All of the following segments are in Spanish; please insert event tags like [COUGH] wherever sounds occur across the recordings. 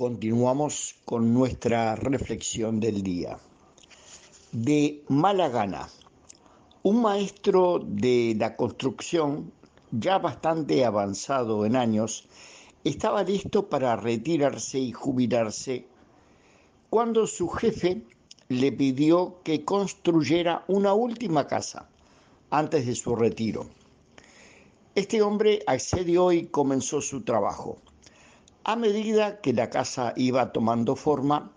continuamos con nuestra reflexión del día. De mala gana, un maestro de la construcción, ya bastante avanzado en años, estaba listo para retirarse y jubilarse cuando su jefe le pidió que construyera una última casa antes de su retiro. Este hombre accedió y comenzó su trabajo a medida que la casa iba tomando forma,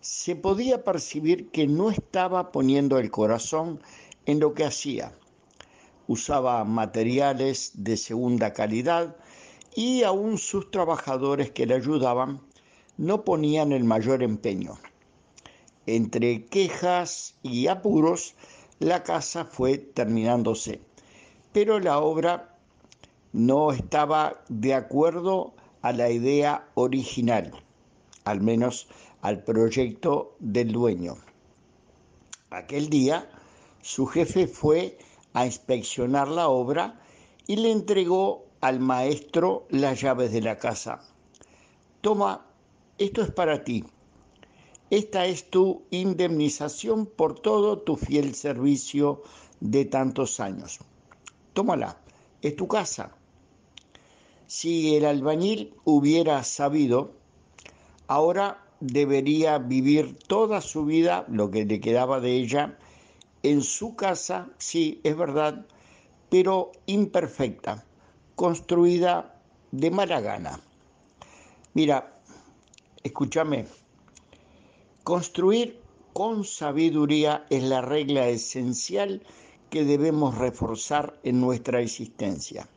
se podía percibir que no estaba poniendo el corazón en lo que hacía. Usaba materiales de segunda calidad y aún sus trabajadores que le ayudaban no ponían el mayor empeño. Entre quejas y apuros, la casa fue terminándose, pero la obra no estaba de acuerdo a la idea original, al menos al proyecto del dueño. Aquel día, su jefe fue a inspeccionar la obra y le entregó al maestro las llaves de la casa. Toma, esto es para ti. Esta es tu indemnización por todo tu fiel servicio de tantos años. Tómala, es tu casa. Si el albañil hubiera sabido, ahora debería vivir toda su vida, lo que le quedaba de ella, en su casa, sí, es verdad, pero imperfecta, construida de mala gana. Mira, escúchame, construir con sabiduría es la regla esencial que debemos reforzar en nuestra existencia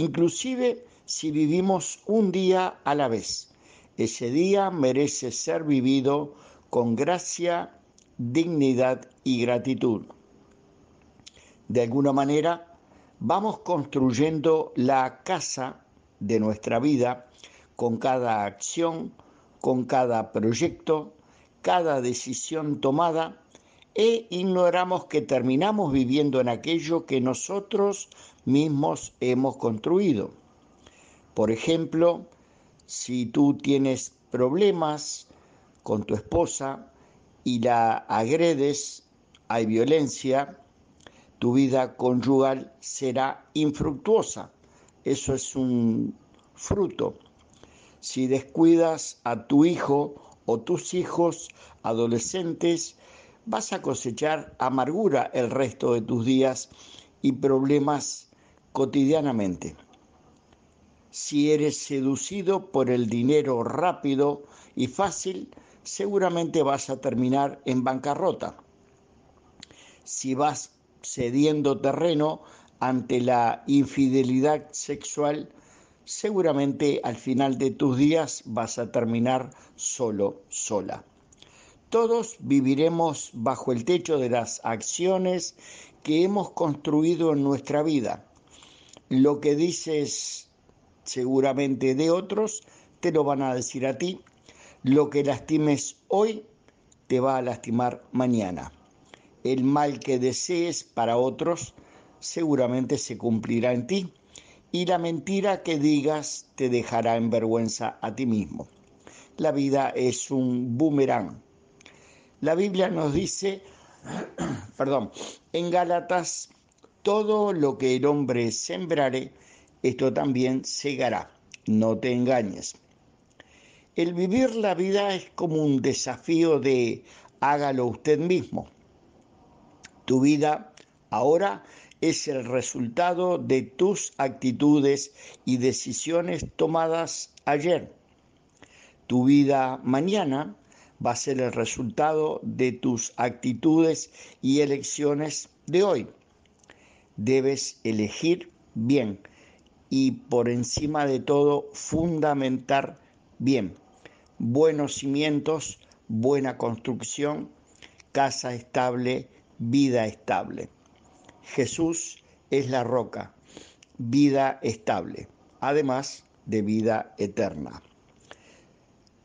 inclusive si vivimos un día a la vez. Ese día merece ser vivido con gracia, dignidad y gratitud. De alguna manera, vamos construyendo la casa de nuestra vida con cada acción, con cada proyecto, cada decisión tomada e ignoramos que terminamos viviendo en aquello que nosotros mismos hemos construido. Por ejemplo, si tú tienes problemas con tu esposa y la agredes, hay violencia, tu vida conyugal será infructuosa. Eso es un fruto. Si descuidas a tu hijo o tus hijos adolescentes, vas a cosechar amargura el resto de tus días y problemas cotidianamente. Si eres seducido por el dinero rápido y fácil, seguramente vas a terminar en bancarrota. Si vas cediendo terreno ante la infidelidad sexual, seguramente al final de tus días vas a terminar solo, sola todos viviremos bajo el techo de las acciones que hemos construido en nuestra vida. Lo que dices seguramente de otros, te lo van a decir a ti. Lo que lastimes hoy, te va a lastimar mañana. El mal que desees para otros, seguramente se cumplirá en ti. Y la mentira que digas te dejará en vergüenza a ti mismo. La vida es un boomerang la Biblia nos dice, [CLEARS THROAT] perdón, en Gálatas, todo lo que el hombre sembrare, esto también segará. No te engañes. El vivir la vida es como un desafío de hágalo usted mismo. Tu vida ahora es el resultado de tus actitudes y decisiones tomadas ayer. Tu vida mañana va a ser el resultado de tus actitudes y elecciones de hoy. Debes elegir bien y por encima de todo fundamentar bien. Buenos cimientos, buena construcción, casa estable, vida estable. Jesús es la roca, vida estable, además de vida eterna.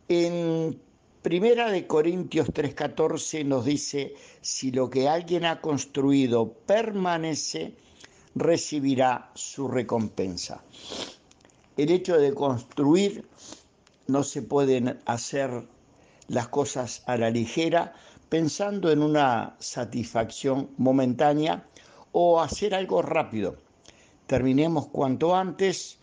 En Primera de Corintios 3:14 nos dice, si lo que alguien ha construido permanece, recibirá su recompensa. El hecho de construir no se pueden hacer las cosas a la ligera pensando en una satisfacción momentánea o hacer algo rápido. Terminemos cuanto antes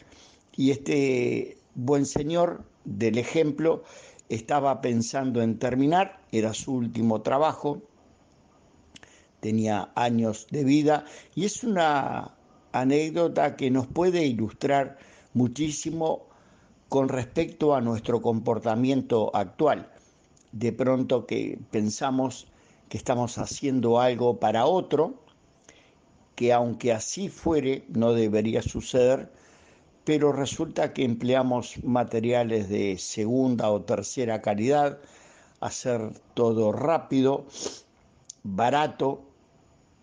y este buen señor del ejemplo estaba pensando en terminar, era su último trabajo, tenía años de vida y es una anécdota que nos puede ilustrar muchísimo con respecto a nuestro comportamiento actual. De pronto que pensamos que estamos haciendo algo para otro, que aunque así fuere, no debería suceder, pero resulta que empleamos materiales de segunda o tercera calidad, hacer todo rápido, barato,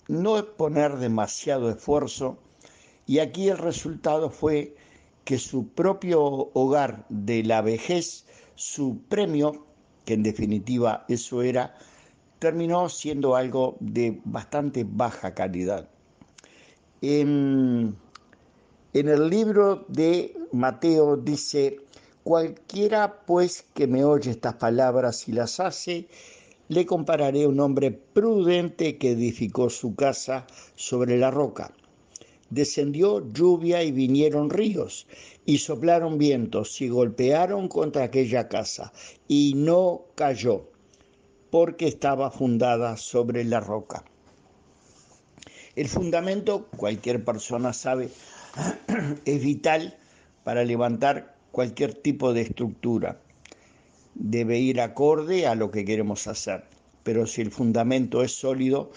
no poner demasiado esfuerzo y aquí el resultado fue que su propio hogar de la vejez, su premio, que en definitiva eso era, terminó siendo algo de bastante baja calidad. Em, en el libro de Mateo dice, cualquiera pues que me oye estas palabras y las hace, le compararé a un hombre prudente que edificó su casa sobre la roca. Descendió lluvia y vinieron ríos, y soplaron vientos y golpearon contra aquella casa, y no cayó, porque estaba fundada sobre la roca. El fundamento, cualquier persona sabe, [CLEARS THROAT] es vital para levantar cualquier tipo de estructura. Debe ir acorde a lo que queremos hacer. Pero si el fundamento es sólido,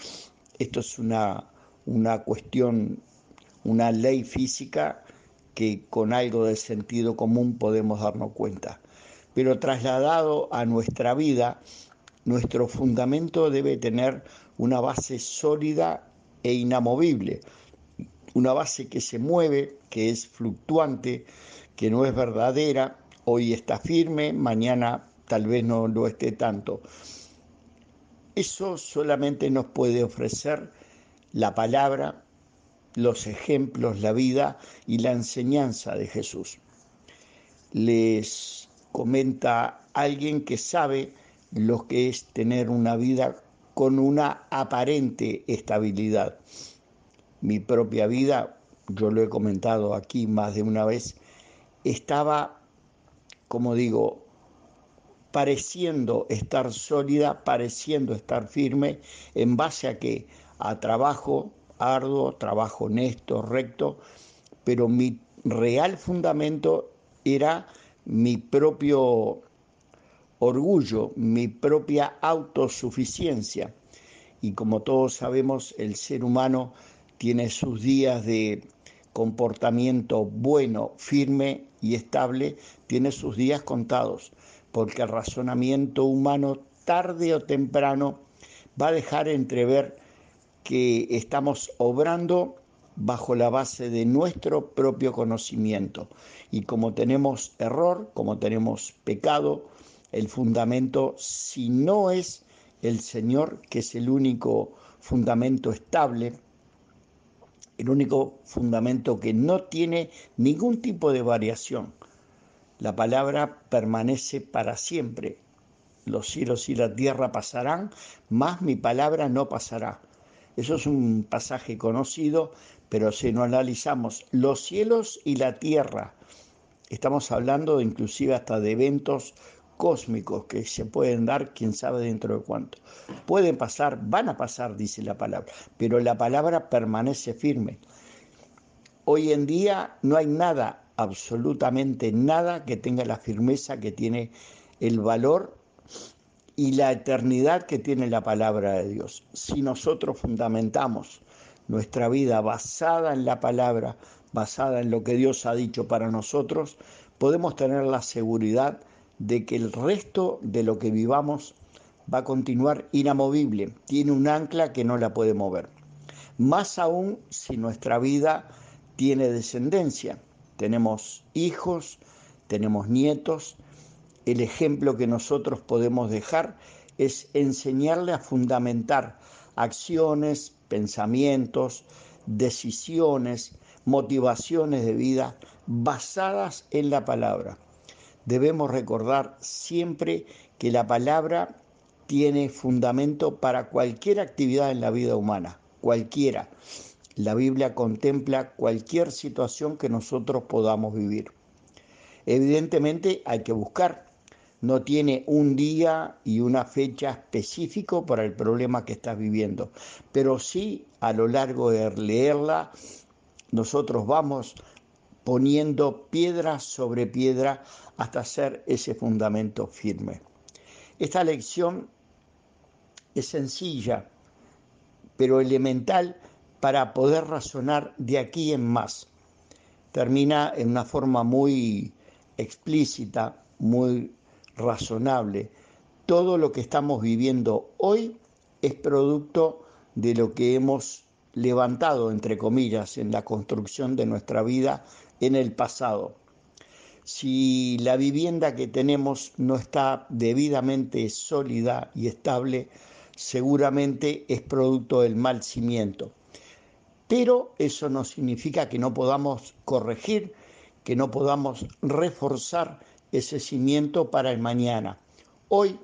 esto es una, una cuestión, una ley física que con algo de sentido común podemos darnos cuenta. Pero trasladado a nuestra vida, nuestro fundamento debe tener una base sólida e inamovible, una base que se mueve, que es fluctuante, que no es verdadera, hoy está firme, mañana tal vez no lo esté tanto. Eso solamente nos puede ofrecer la palabra, los ejemplos, la vida y la enseñanza de Jesús. Les comenta alguien que sabe lo que es tener una vida con una aparente estabilidad mi propia vida, yo lo he comentado aquí más de una vez, estaba, como digo, pareciendo estar sólida, pareciendo estar firme, en base a que a trabajo arduo, trabajo honesto, recto, pero mi real fundamento era mi propio orgullo, mi propia autosuficiencia. Y como todos sabemos, el ser humano tiene sus días de comportamiento bueno, firme y estable, tiene sus días contados, porque el razonamiento humano tarde o temprano va a dejar entrever que estamos obrando bajo la base de nuestro propio conocimiento. Y como tenemos error, como tenemos pecado, el fundamento, si no es el Señor, que es el único fundamento estable, el único fundamento que no tiene ningún tipo de variación. La palabra permanece para siempre. Los cielos y la tierra pasarán, más mi palabra no pasará. Eso es un pasaje conocido, pero si no analizamos los cielos y la tierra, estamos hablando inclusive hasta de eventos cósmicos que se pueden dar, quién sabe dentro de cuánto. Pueden pasar, van a pasar, dice la palabra, pero la palabra permanece firme. Hoy en día no hay nada, absolutamente nada, que tenga la firmeza que tiene el valor y la eternidad que tiene la palabra de Dios. Si nosotros fundamentamos nuestra vida basada en la palabra, basada en lo que Dios ha dicho para nosotros, podemos tener la seguridad de que el resto de lo que vivamos va a continuar inamovible, tiene un ancla que no la puede mover. Más aún si nuestra vida tiene descendencia, tenemos hijos, tenemos nietos, el ejemplo que nosotros podemos dejar es enseñarle a fundamentar acciones, pensamientos, decisiones, motivaciones de vida basadas en la palabra debemos recordar siempre que la palabra tiene fundamento para cualquier actividad en la vida humana, cualquiera. La Biblia contempla cualquier situación que nosotros podamos vivir. Evidentemente hay que buscar. No tiene un día y una fecha específico para el problema que estás viviendo, pero sí a lo largo de leerla nosotros vamos poniendo piedra sobre piedra hasta hacer ese fundamento firme. Esta lección es sencilla, pero elemental para poder razonar de aquí en más. Termina en una forma muy explícita, muy razonable. Todo lo que estamos viviendo hoy es producto de lo que hemos levantado, entre comillas, en la construcción de nuestra vida en el pasado. Si la vivienda que tenemos no está debidamente sólida y estable, seguramente es producto del mal cimiento. Pero eso no significa que no podamos corregir, que no podamos reforzar ese cimiento para el mañana. Hoy,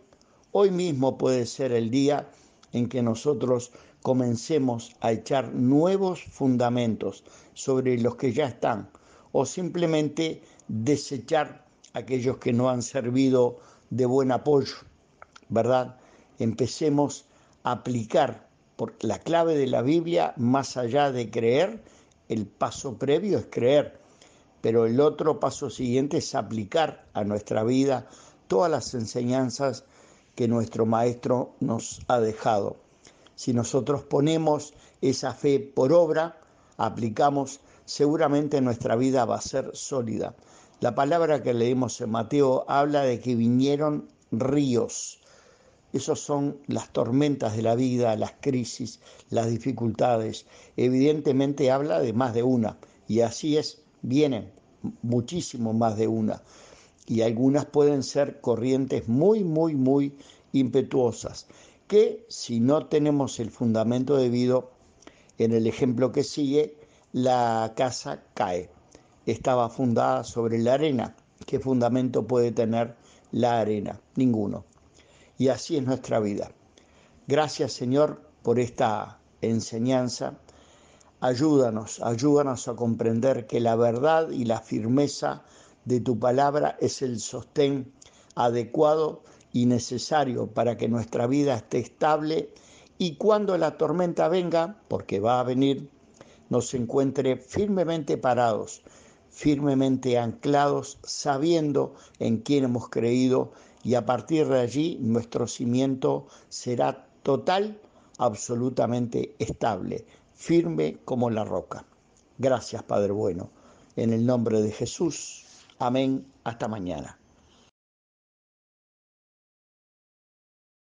hoy mismo puede ser el día en que nosotros comencemos a echar nuevos fundamentos sobre los que ya están, o simplemente desechar aquellos que no han servido de buen apoyo, ¿verdad? Empecemos a aplicar, porque la clave de la Biblia, más allá de creer, el paso previo es creer, pero el otro paso siguiente es aplicar a nuestra vida todas las enseñanzas que nuestro Maestro nos ha dejado. Si nosotros ponemos esa fe por obra, aplicamos seguramente nuestra vida va a ser sólida. La palabra que leímos en Mateo habla de que vinieron ríos. Esas son las tormentas de la vida, las crisis, las dificultades. Evidentemente habla de más de una. Y así es, vienen muchísimo más de una. Y algunas pueden ser corrientes muy, muy, muy impetuosas, que si no tenemos el fundamento debido en el ejemplo que sigue, la casa cae. Estaba fundada sobre la arena. ¿Qué fundamento puede tener la arena? Ninguno. Y así es nuestra vida. Gracias Señor por esta enseñanza. Ayúdanos, ayúdanos a comprender que la verdad y la firmeza de tu palabra es el sostén adecuado y necesario para que nuestra vida esté estable y cuando la tormenta venga, porque va a venir, nos encuentre firmemente parados, firmemente anclados, sabiendo en quién hemos creído y a partir de allí nuestro cimiento será total, absolutamente estable, firme como la roca. Gracias, Padre Bueno. En el nombre de Jesús. Amén. Hasta mañana.